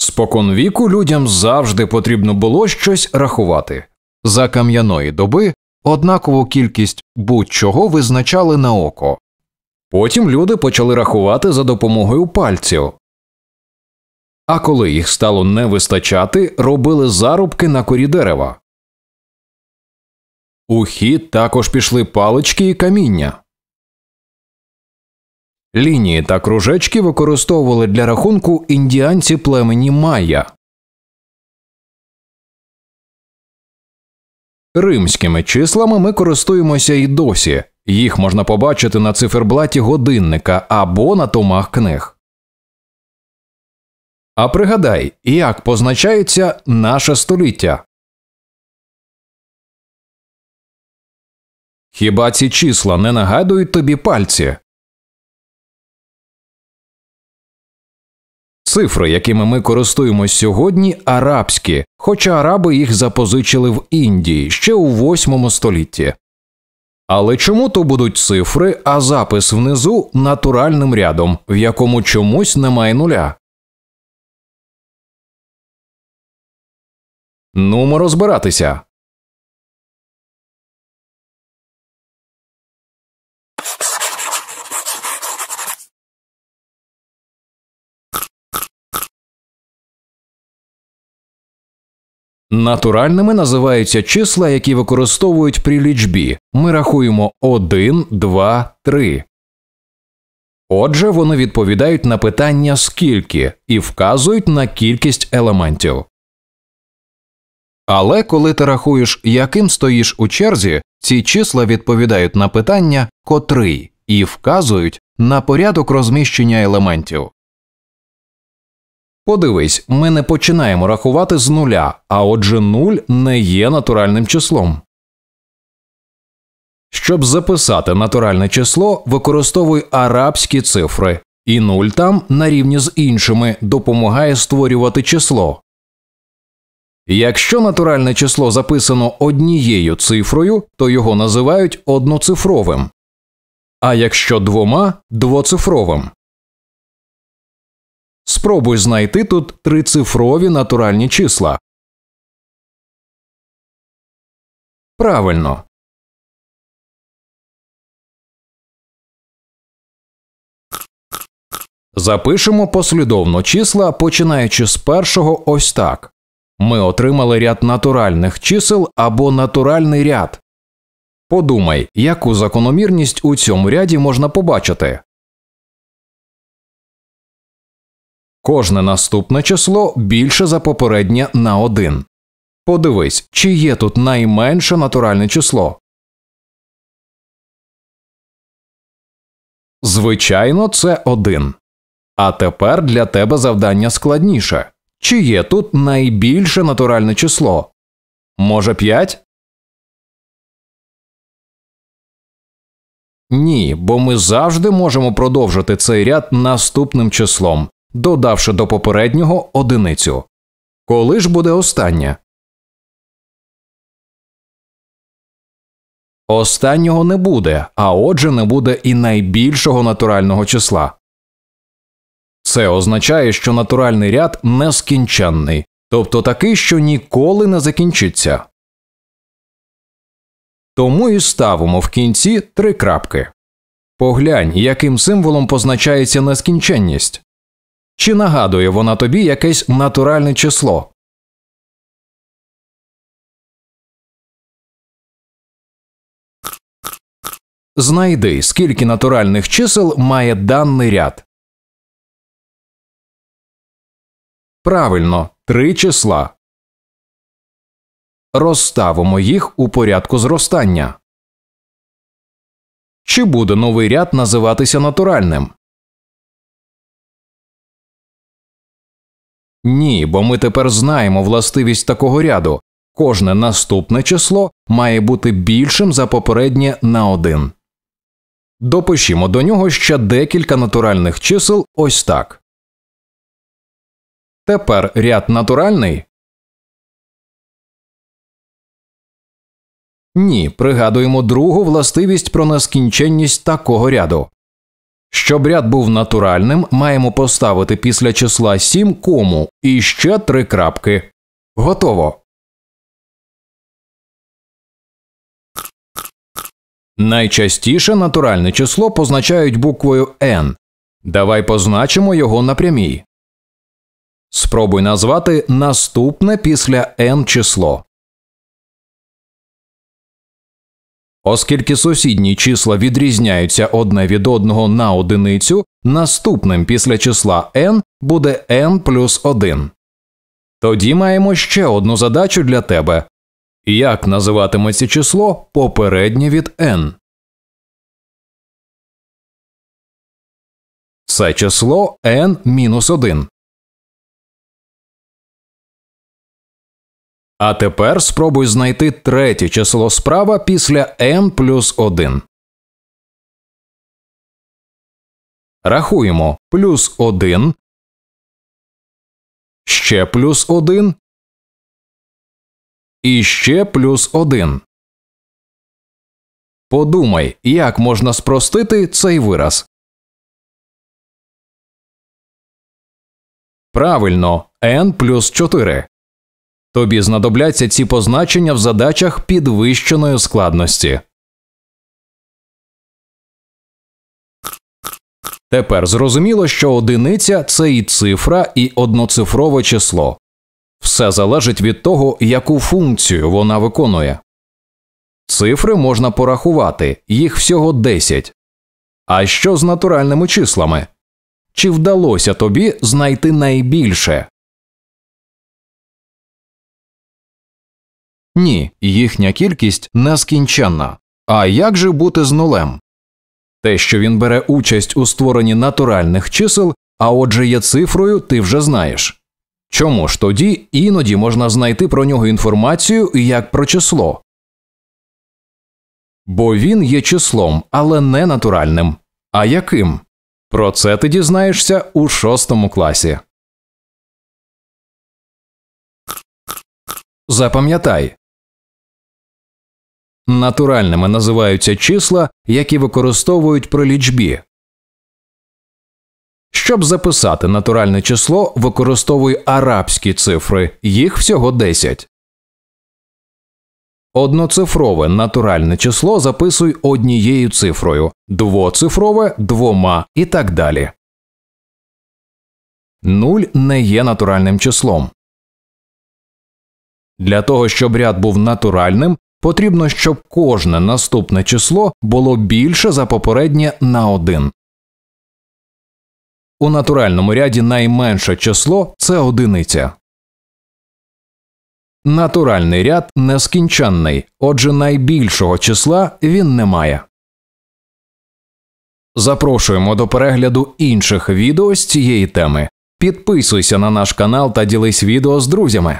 Спокон віку людям завжди потрібно було щось рахувати. За кам'яної доби однакову кількість будь-чого визначали на око. Потім люди почали рахувати за допомогою пальців, а коли їх стало не вистачати, робили зарубки на корі дерева. У хід також пішли палички і каміння. Лінії та кружечки використовували для рахунку індіанці племені Майя. Римськими числами ми користуємося і досі. Їх можна побачити на циферблаті годинника або на томах книг. А пригадай, як позначається наше століття. Хіба ці числа не нагадують тобі пальці? Цифри, якими ми користуємось сьогодні, арабські, хоча араби їх запозичили в Індії ще у 8 столітті. Але чому то будуть цифри, а запис внизу натуральним рядом, в якому чомусь немає нуля? Ну, ми розбиратися. Натуральними називаються числа, які використовують при лічбі. Ми рахуємо 1, 2, 3. Отже, вони відповідають на питання скільки і вказують на кількість елементів. Але коли ти рахуєш, яким стоїш у черзі, ці числа відповідають на питання котрий і вказують на порядок розміщення елементів. Подивись, ми не починаємо рахувати з нуля, а отже, нуль не є натуральним числом. Щоб записати натуральне число, використовуй арабські цифри, і нуль там на рівні з іншими допомагає створювати число. Якщо натуральне число записано однією цифрою, то його називають одноцифровим, а якщо двома двоцифровим. Спробуй знайти тут трицифрові натуральні числа. Правильно. Запишемо послідовно числа, починаючи з першого ось так. Ми отримали ряд натуральних чисел або натуральний ряд. Подумай, яку закономірність у цьому ряді можна побачити. Кожне наступне число більше за попереднє на один. Подивись, чи є тут найменше натуральне число. Звичайно, це один. А тепер для тебе завдання складніше. Чи є тут найбільше натуральне число? Може п'ять? Ні, бо ми завжди можемо продовжити цей ряд наступним числом додавши до попереднього одиницю. Коли ж буде останнє. Останнього не буде, а отже, не буде і найбільшого натурального числа. Це означає, що натуральний ряд нескінченний, тобто такий, що ніколи не закінчиться. Тому і ставимо в кінці три крапки. Поглянь, яким символом позначається нескінченність. Чи нагадує вона тобі якесь натуральне число? Знайди, скільки натуральних чисел має даний ряд. Правильно. Три числа. Розставимо їх у порядку зростання. Чи буде новий ряд називатися натуральним? Ні, бо ми тепер знаємо властивість такого ряду. Кожне наступне число має бути більшим за попереднє на 1. Допишімо до нього ще декілька натуральних чисел ось так. Тепер ряд натуральний. Ні. Пригадуємо другу властивість про нескінченність такого ряду. Щоб ряд був натуральним, маємо поставити після числа 7 кому і ще три крапки. Готово. Найчастіше натуральне число позначають буквою N. Давай позначимо його на прямій. Спробуй назвати наступне після N число. Оскільки сусідні числа відрізняються одне від одного на одиницю, наступним після числа n буде n плюс 1. Тоді маємо ще одну задачу для тебе як називатиметься число попереднє від n. Це число n 1. А тепер спробуй знайти третє число справа після n плюс 1. Рахуємо плюс 1, ще плюс 1 і ще плюс 1. Подумай, як можна спростити цей вираз. Правильно n плюс 4. Тобі знадобляться ці позначення в задачах підвищеної складності. Тепер зрозуміло, що одиниця це і цифра, і одноцифрове число. Все залежить від того, яку функцію вона виконує. Цифри можна порахувати, їх всього 10. А що з натуральними числами? Чи вдалося тобі знайти найбільше? Ні, їхня кількість нескінченна. А як же бути з нулем? Те, що він бере участь у створенні натуральних чисел, а отже є цифрою, ти вже знаєш. Чому ж тоді іноді можна знайти про нього інформацію як про число? Бо він є числом, але не натуральним. А яким? Про це ти дізнаєшся у шостому класі. Запам'ятай Натуральними називаються числа, які використовують при лічбі. Щоб записати натуральне число, використовуй арабські цифри, їх всього 10. Одноцифрове натуральне число записуй однією цифрою, двоцифрове двома і так далі. Нуль не є натуральним числом. Для того, щоб ряд був натуральним, Потрібно, щоб кожне наступне число було більше за попереднє на один. У натуральному ряді найменше число це одиниця. Натуральний ряд нескінченний. Отже, найбільшого числа він не має. Запрошуємо до перегляду інших відео з цієї теми. Підписуйся на наш канал та ділись відео з друзями.